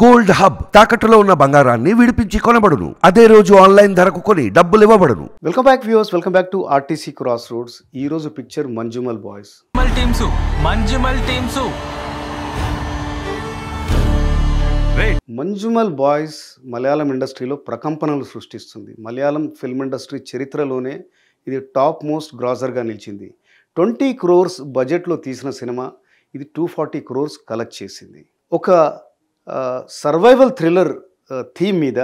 Gold hub తాకట్టులో ఉన్న బంగారాన్ని విడిపించి కొనబడును అదే రోజు ఆన్లైన్ ధరకు కొని డబ్బులు ఇవ్వబడును welcome back views welcome back to RTC cross roads ఈ రోజు picture Manjummel Boys teams Manjummel teams Manjummel Boys Malayalam ఇండస్ట్రీలో ప్రకంపనలు సృష్టిస్తుంది మలయాళం ఫిల్మ్ ఇండస్ట్రీ చరిత్రలోనే ఇది టాప్ మోస్ట్ గ్రాజర్గా నిలిచింది ట్వంటీ క్రోర్స్ బడ్జెట్లో తీసిన సినిమా ఇది టూ ఫార్టీ క్రోర్స్ కలెక్ట్ చేసింది ఒక సర్వైవల్ థ్రిల్లర్ థీమ్ మీద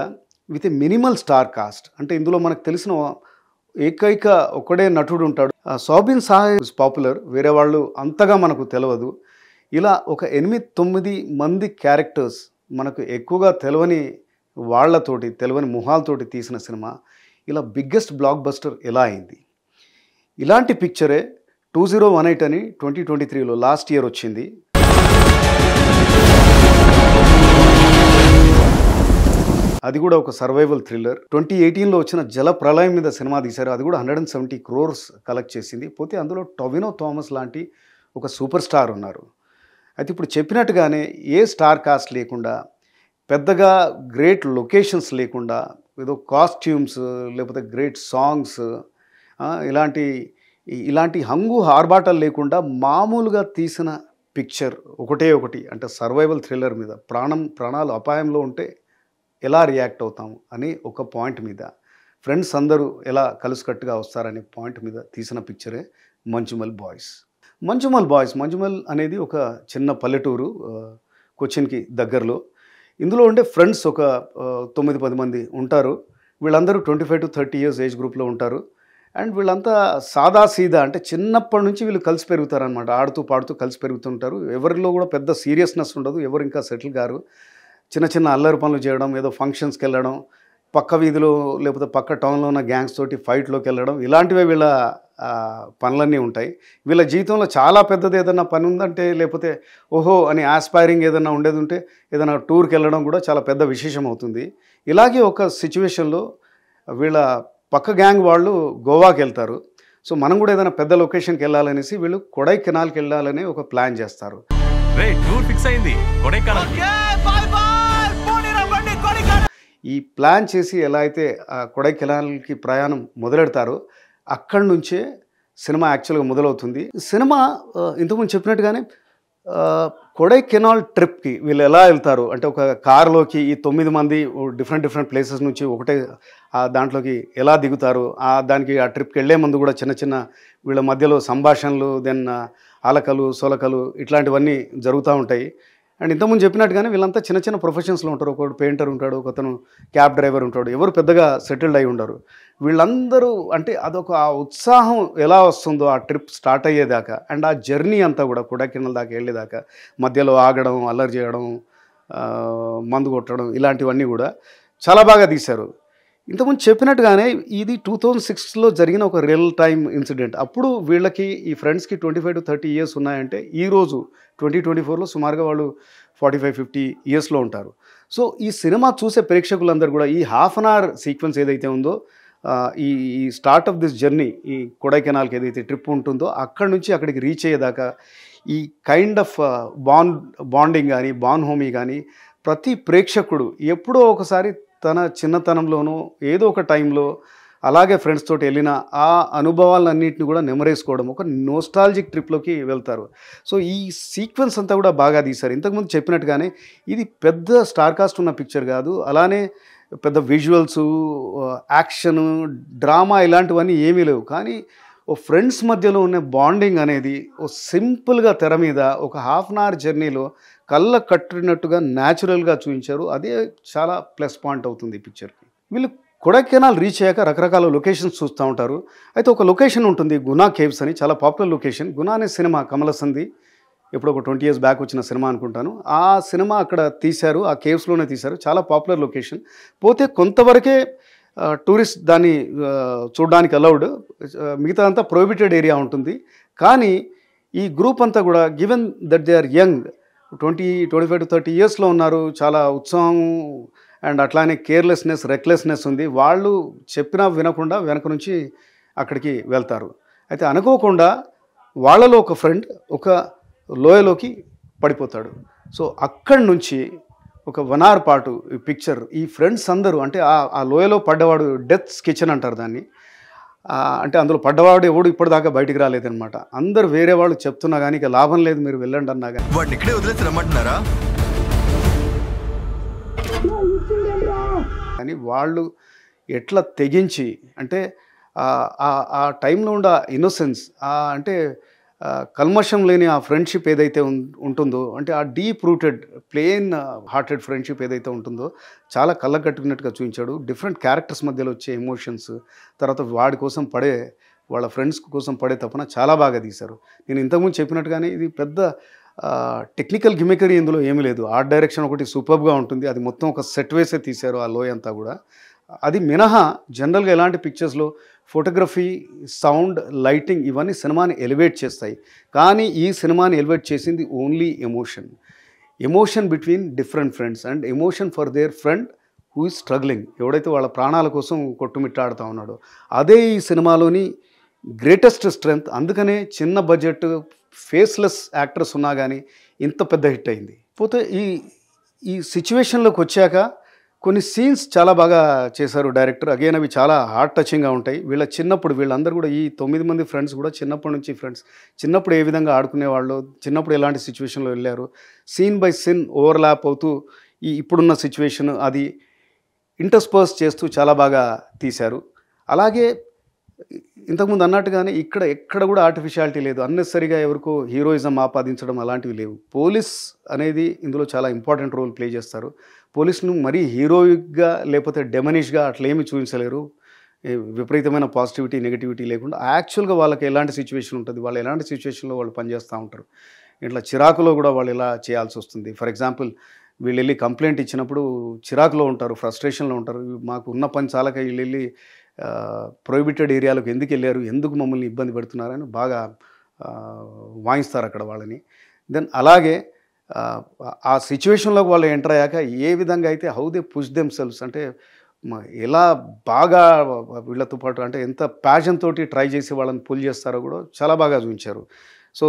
విత్ మినిమల్ స్టార్ కాస్ట్ అంటే ఇందులో మనకు తెలిసిన ఏకైక ఒకడే నటుడు ఉంటాడు సోబిన్ సహాయ్ ఇస్ పాపులర్ వేరే వాళ్ళు అంతగా మనకు తెలియదు ఇలా ఒక ఎనిమిది తొమ్మిది మంది క్యారెక్టర్స్ మనకు ఎక్కువగా తెలవని వాళ్లతోటి తెలవని మొహాలతోటి తీసిన సినిమా ఇలా బిగ్గెస్ట్ బ్లాక్ బస్టర్ ఎలా అయింది ఇలాంటి పిక్చరే టూ జీరో వన్ ఎయిట్ అని ట్వంటీ ట్వంటీ త్రీలో లాస్ట్ ఇయర్ వచ్చింది అది కూడా ఒక సర్వైవల్ థ్రిల్లర్ ట్వంటీ ఎయిటీన్లో వచ్చిన జల ప్రళయం మీద సినిమా తీశారు అది కూడా hundred and seventy crores collect చేసింది పోతే అందులో టొవినో థామస్ లాంటి ఒక సూపర్ స్టార్ ఉన్నారు అయితే ఇప్పుడు చెప్పినట్టుగానే ఏ స్టార్ కాస్ట్ లేకుండా పెద్దగా గ్రేట్ లొకేషన్స్ లేకుండా ఏదో కాస్ట్యూమ్స్ లేకపోతే గ్రేట్ సాంగ్స్ ఇలాంటి ఇలాంటి హంగు ఆర్బాటలు లేకుండా మామూలుగా తీసిన పిక్చర్ ఒకటే ఒకటి అంటే సర్వైవల్ థ్రిల్లర్ మీద ప్రాణం ప్రాణాలు అపాయంలో ఉంటే ఎలా రియాక్ట్ అవుతాం అని ఒక పాయింట్ మీద ఫ్రెండ్స్ అందరూ ఎలా కలుసుకట్టుగా వస్తారనే పాయింట్ మీద తీసిన పిక్చరే మంచుమల్ బాయ్స్ మంచుమల్ బాయ్స్ మంచుమల్ అనేది ఒక చిన్న పల్లెటూరు క్వశ్చన్కి దగ్గరలో ఇందులో ఉండే ఫ్రెండ్స్ ఒక తొమ్మిది పది మంది ఉంటారు వీళ్ళందరూ twenty five to thirty years age గ్రూప్లో ఉంటారు అండ్ వీళ్ళంతా సాదా సీదా అంటే చిన్నప్పటి నుంచి వీళ్ళు కలిసి పెరుగుతారనమాట ఆడుతూ పాడుతూ కలిసి పెరుగుతుంటారు ఎవరిలో కూడా పెద్ద సీరియస్నెస్ ఉండదు ఎవరు ఇంకా సెటిల్ గారు చిన్న చిన్న అల్లరి పనులు చేయడం ఏదో ఫంక్షన్స్కి వెళ్ళడం పక్క వీధిలో లేకపోతే పక్క టౌన్లో ఉన్న గ్యాంగ్స్ తోటి ఫైట్లోకి వెళ్ళడం ఇలాంటివే వీళ్ళ పనులన్నీ ఉంటాయి వీళ్ళ జీవితంలో చాలా పెద్దది ఏదైనా పని ఉందంటే లేకపోతే ఓహో అని ఆస్పైరింగ్ ఏదైనా ఉండేది ఉంటే ఏదైనా టూర్కి వెళ్ళడం కూడా చాలా పెద్ద విశేషం అవుతుంది ఇలాగే ఒక సిచ్యువేషన్లో వీళ్ళ పక్క గ్యాంగ్ వాళ్ళు గోవాకి వెళ్తారు సో మనం కూడా ఏదైనా పెద్ద లొకేషన్కి వెళ్ళాలనేసి వీళ్ళు కొడైకెనాల్కి వెళ్ళాలని ఒక ప్లాన్ చేస్తారు ఫిక్స్ అయింది కొడైకెనాల్ ఈ ప్లాన్ చేసి ఎలా అయితే కొడైకెనాల్కి ప్రయాణం మొదలెడతారో అక్కడి నుంచే సినిమా యాక్చువల్గా మొదలవుతుంది సినిమా ఇంతకుముందు చెప్పినట్టుగానే కొడైకెనాల్ ట్రిప్కి వీళ్ళు ఎలా వెళ్తారు అంటే ఒక కారులోకి ఈ తొమ్మిది మంది డిఫరెంట్ డిఫరెంట్ ప్లేసెస్ నుంచి ఒకటే ఆ దాంట్లోకి ఎలా దిగుతారు ఆ దానికి ఆ ట్రిప్కి వెళ్లే ముందు కూడా చిన్న చిన్న వీళ్ళ మధ్యలో సంభాషణలు దెన్ ఆలకలు సోలకలు ఇట్లాంటివన్నీ జరుగుతూ ఉంటాయి అండ్ ఇంతకుముందు చెప్పినట్టుగానే వీళ్ళంతా చిన్న చిన్న ప్రొఫెషన్స్లో ఉంటారు ఒకడు పెయింటర్ ఉంటాడు ఒకతను క్యాబ్ డ్రైవర్ ఉంటాడు ఎవరు పెద్దగా సెటిల్డ్ అయి ఉండరు వీళ్ళందరూ అంటే అదొక ఆ ఉత్సాహం ఎలా వస్తుందో ఆ ట్రిప్ స్టార్ట్ అయ్యేదాకా అండ్ ఆ జర్నీ అంతా కూడా కొడైకెనాల్ దాకా వెళ్ళేదాకా మధ్యలో ఆగడం అల్లరి చేయడం మందు కొట్టడం ఇలాంటివన్నీ కూడా చాలా బాగా తీశారు ఇంతకుముందు చెప్పినట్టుగానే ఇది టూ థౌజండ్ సిక్స్లో జరిగిన ఒక రియల్ టైమ్ ఇన్సిడెంట్ అప్పుడు వీళ్ళకి ఈ ఫ్రెండ్స్కి twenty five to thirty years ఉన్నాయంటే ఈరోజు ట్వంటీ ట్వంటీ ఫోర్లో సుమారుగా వాళ్ళు ఫార్టీ ఫైవ్ ఫిఫ్టీ ఇయర్స్లో ఉంటారు సో ఈ సినిమా చూసే ప్రేక్షకులందరూ కూడా ఈ హాఫ్ అన్ అవర్ సీక్వెన్స్ ఏదైతే ఉందో ఈ ఈ స్టార్ట్ ఆఫ్ దిస్ జర్నీ ఈ కొడైకెనాల్కి ఏదైతే ట్రిప్ ఉంటుందో అక్కడి నుంచి అక్కడికి రీచ్ అయ్యేదాకా ఈ కైండ్ ఆఫ్ బాండ్ బాండింగ్ కానీ బాన్ హోమీ కానీ ప్రతి ప్రేక్షకుడు ఎప్పుడో ఒకసారి తన చిన్నతనంలోనూ ఏదో ఒక టైంలో అలాగే ఫ్రెండ్స్ తోటి వెళ్ళిన ఆ అనుభవాలన్నింటిని కూడా నెమరేసుకోవడం ఒక నోస్టాలజిక్ ట్రిప్లోకి వెళ్తారు సో ఈ సీక్వెన్స్ అంతా కూడా బాగా తీశారు ఇంతకుముందు చెప్పినట్టుగానే ఇది పెద్ద స్టార్ కాస్ట్ ఉన్న పిక్చర్ కాదు అలానే పెద్ద విజువల్స్ యాక్షన్ డ్రామా ఇలాంటివన్నీ ఏమీ లేవు కానీ ఓ ఫ్రెండ్స్ మధ్యలో ఉన్న బాండింగ్ అనేది ఓ సింపుల్గా తెర మీద ఒక హాఫ్ అన్ అవర్ జర్నీలో కళ్ళ కట్టినట్టుగా న్యాచురల్గా చూపించారు అదే చాలా ప్లస్ పాయింట్ అవుతుంది ఈ పిక్చర్కి వీళ్ళు కొడైకెనాల్ రీచ్ అయ్యాక రకరకాల లొకేషన్స్ చూస్తూ ఉంటారు అయితే ఒక లొకేషన్ ఉంటుంది గునా కేవ్స్ అని చాలా పాపులర్ లొకేషన్ గునా అనే సినిమా కమల సంధి ఎప్పుడో ఒక ట్వంటీ ఇయర్స్ బ్యాక్ వచ్చిన సినిమా అనుకుంటాను ఆ సినిమా అక్కడ తీశారు ఆ కేవ్స్లోనే తీశారు చాలా పాపులర్ లొకేషన్ పోతే కొంతవరకే టూరిస్ట్ దాన్ని చూడడానికి అలౌడ్ మిగతా అంతా ప్రొహిబిటెడ్ ఏరియా ఉంటుంది కానీ ఈ గ్రూప్ అంతా కూడా given that they are young twenty twenty five to thirty ఇయర్స్లో ఉన్నారు చాలా ఉత్సాహం అండ్ అట్లానే కేర్లెస్నెస్ రెక్లెస్నెస్ ఉంది వాళ్ళు చెప్పినా వినకుండా వెనక నుంచి అక్కడికి వెళ్తారు అయితే అనుకోకుండా వాళ్ళలో ఒక ఫ్రెండ్ ఒక లోయలోకి పడిపోతాడు సో అక్కడి నుంచి ఒక వన్ అవర్ పాటు పిక్చర్ ఈ ఫ్రెండ్స్ అందరూ అంటే ఆ లోయలో పడ్డవాడు డెత్ కిచెన్ అంటారు దాన్ని అంటే అందులో పడ్డవాడు ఎవడు ఇప్పటిదాకా బయటికి రాలేదనమాట అందరు వేరే వాళ్ళు చెప్తున్నా కానీ ఇక లాభం లేదు మీరు వెళ్ళండి అన్నా కానీ వాడిని ఇక్కడే వదిలేసి రమ్మంటున్నారా కానీ వాళ్ళు ఎట్లా తెగించి అంటే ఆ టైంలో ఉండే ఇన్నోసెన్స్ అంటే కల్మషం లేని ఆ ఫ్రెండ్షిప్ ఏదైతే ఉంటుందో అంటే ఆ deep rooted plain hearted friendship ఏదైతే ఉంటుందో చాలా కళ్ళగట్టుకున్నట్టుగా చూపించాడు డిఫరెంట్ క్యారెక్టర్స్ మధ్యలో వచ్చే ఎమోషన్స్ తర్వాత వాడి కోసం పడే వాళ్ళ ఫ్రెండ్స్ కోసం పడే తప్పున చాలా బాగా తీశారు నేను ఇంతకుముందు చెప్పినట్టుగానే ఇది పెద్ద టెక్నికల్ గిమికరీ ఇందులో ఏమీ లేదు ఆర్ట్ డైరెక్షన్ ఒకటి సూపర్గా ఉంటుంది అది మొత్తం ఒక సెట్ వేసే తీశారు ఆ లోయ అంతా కూడా అది మినహా జనరల్గా ఎలాంటి పిక్చర్స్లో ఫోటోగ్రఫీ సౌండ్ లైటింగ్ ఇవన్నీ సినిమాని ఎలివేట్ చేస్తాయి కానీ ఈ సినిమాని ఎలివేట్ చేసింది only emotion emotion between different friends and emotion for their friend who is struggling ఎవడైతే వాళ్ళ ప్రాణాల కోసం కొట్టుమిట్టాడుతూ ఉన్నాడో అదే ఈ సినిమాలోని గ్రేటెస్ట్ స్ట్రెంగ్త్ అందుకనే చిన్న బడ్జెట్ ఫేస్లెస్ యాక్టర్స్ ఉన్నా కానీ ఇంత పెద్ద హిట్ అయింది పోతే ఈ ఈ సిచ్యువేషన్లోకి వచ్చాక కొన్ని సీన్స్ చాలా బాగా చేశారు డైరెక్టర్ అగైన్ అవి చాలా హార్ట్ టచింగ్గా ఉంటాయి వీళ్ళ చిన్నప్పుడు వీళ్ళందరూ కూడా ఈ తొమ్మిది మంది ఫ్రెండ్స్ కూడా చిన్నప్పటి నుంచి ఫ్రెండ్స్ చిన్నప్పుడు ఏ విధంగా ఆడుకునేవాళ్ళు చిన్నప్పుడు ఎలాంటి సిచ్యువేషన్లో వెళ్ళారు సీన్ బై సీన్ ఓవర్లాప్ అవుతూ ఈ ఇప్పుడున్న సిచ్యువేషన్ అది ఇంటర్స్పర్స్ చేస్తూ చాలా బాగా తీశారు అలాగే ఇంతకుముందు అన్నట్టుగానే ఇక్కడ ఎక్కడ కూడా ఆర్టిఫిషియాలిటీ లేదు అన్నెసరిగా ఎవరికో హీరోయిజం ఆపాదించడం అలాంటివి లేవు పోలీస్ అనేది ఇందులో చాలా ఇంపార్టెంట్ రోల్ ప్లే చేస్తారు పోలీసులు మరీ హీరోయిక్గా లేకపోతే డెమనిష్గా అట్లా ఏమి చూపించలేరు విపరీతమైన పాజిటివిటీ నెగిటివిటీ లేకుండా యాక్చువల్గా వాళ్ళకి ఎలాంటి సిచ్యువేషన్ ఉంటుంది వాళ్ళు ఎలాంటి సిచ్యువేషన్లో వాళ్ళు పనిచేస్తూ ఉంటారు ఇట్లా చిరాకులో కూడా వాళ్ళు ఇలా చేయాల్సి వస్తుంది ఫర్ ఎగ్జాంపుల్ వీళ్ళు వెళ్ళి కంప్లైంట్ ఇచ్చినప్పుడు చిరాకులో ఉంటారు ఫ్రస్ట్రేషన్లో ఉంటారు మాకు ఉన్న పని చాలక వీళ్ళు వెళ్ళి ప్రొహిబిటెడ్ ఏరియాలకు ఎందుకు వెళ్ళారు ఎందుకు మమ్మల్ని ఇబ్బంది పెడుతున్నారని బాగా వాయిస్తారు అక్కడ వాళ్ళని దెన్ అలాగే ఆ సిచ్యువేషన్లోకి వాళ్ళు ఎంటర్ అయ్యాక ఏ విధంగా అయితే how they push themselves అంటే ఎలా బాగా వీళ్ళతో పాటు అంటే ఎంత ప్యాషన్ తోటి ట్రై చేసి వాళ్ళని పుల్ చేస్తారో కూడా చాలా బాగా చూపించారు సో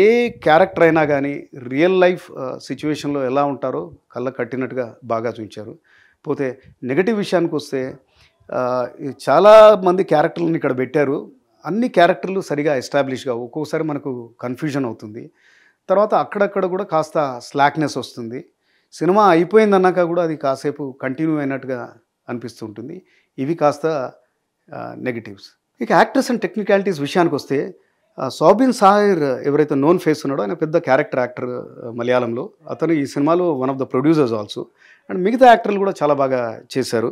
ఏ క్యారెక్టర్ అయినా కానీ రియల్ లైఫ్ సిచ్యువేషన్లో ఎలా ఉంటారో కళ్ళ కట్టినట్టుగా బాగా చూపించారు పోతే నెగటివ్ విషయానికి వస్తే చాలా మంది క్యారెక్టర్లను ఇక్కడ పెట్టారు అన్ని క్యారెక్టర్లు సరిగా ఎస్టాబ్లిష్గా ఒక్కొక్కసారి మనకు కన్ఫ్యూజన్ అవుతుంది తర్వాత అక్కడక్కడ కూడా కాస్త స్లాక్నెస్ వస్తుంది సినిమా అయిపోయిందన్నాక కూడా అది కాసేపు కంటిన్యూ అయినట్టుగా అనిపిస్తుంటుంది ఇవి కాస్త నెగిటివ్స్ ఇక యాక్టర్స్ అండ్ టెక్నికాలిటీస్ విషయానికి వస్తే సోబిన్ సాహిర్ ఎవరైతే నోన్ ఫేస్ ఉన్నాడో ఆయన పెద్ద క్యారెక్టర్ యాక్టర్ మలయాళంలో అతను ఈ సినిమాలో one of the producers also and మిగతా యాక్టర్లు కూడా చాలా బాగా చేశారు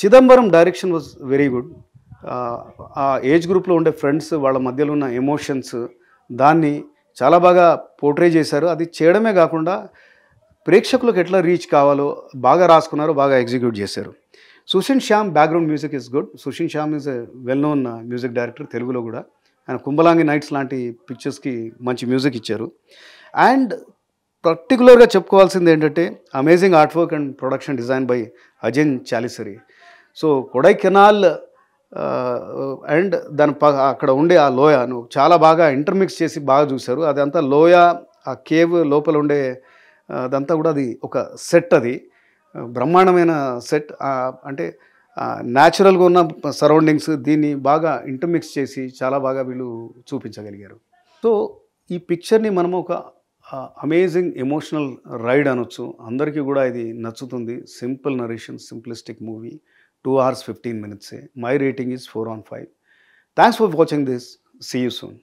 Chidambaram direction was very good ఆ ఏజ్ గ్రూప్లో ఉండే ఫ్రెండ్స్ వాళ్ళ మధ్యలో ఉన్న ఎమోషన్స్ దాన్ని చాలా బాగా పోర్ట్రే చేశారు అది చేయడమే కాకుండా ప్రేక్షకులకు ఎట్లా రీచ్ కావాలో బాగా రాసుకున్నారు బాగా ఎగ్జిక్యూట్ చేశారు Sushin Shyam background music is good Sushin Shyam is well known music director తెలుగులో కూడా ఆయన కుంభలాంగి నైట్స్ లాంటి పిక్చర్స్కి మంచి మ్యూజిక్ ఇచ్చారు అండ్ పర్టికులర్గా చెప్పుకోవాల్సింది ఏంటంటే amazing art work and production design by Ajin Chalissery so Kodaikanal and దాని ప అక్కడ ఉండే ఆ లోయను చాలా బాగా ఇంటర్మిక్స్ చేసి బాగా చూశారు అదంతా లోయ ఆ కేవ్ లోపల ఉండే అదంతా కూడా అది ఒక సెట్ అది బ్రహ్మాండమైన సెట్ అంటే న్యాచురల్గా ఉన్న సరౌండింగ్స్ దీన్ని బాగా ఇంటర్మిక్స్ చేసి చాలా బాగా వీళ్ళు చూపించగలిగారు సో ఈ పిక్చర్ని మనం ఒక అమేజింగ్ ఎమోషనల్ రైడ్ అనొచ్చు అందరికీ కూడా ఇది నచ్చుతుంది simple narration simplistic movie 2 hours 15 minutes. My rating is 4 on 5. Thanks for watching this. See you soon.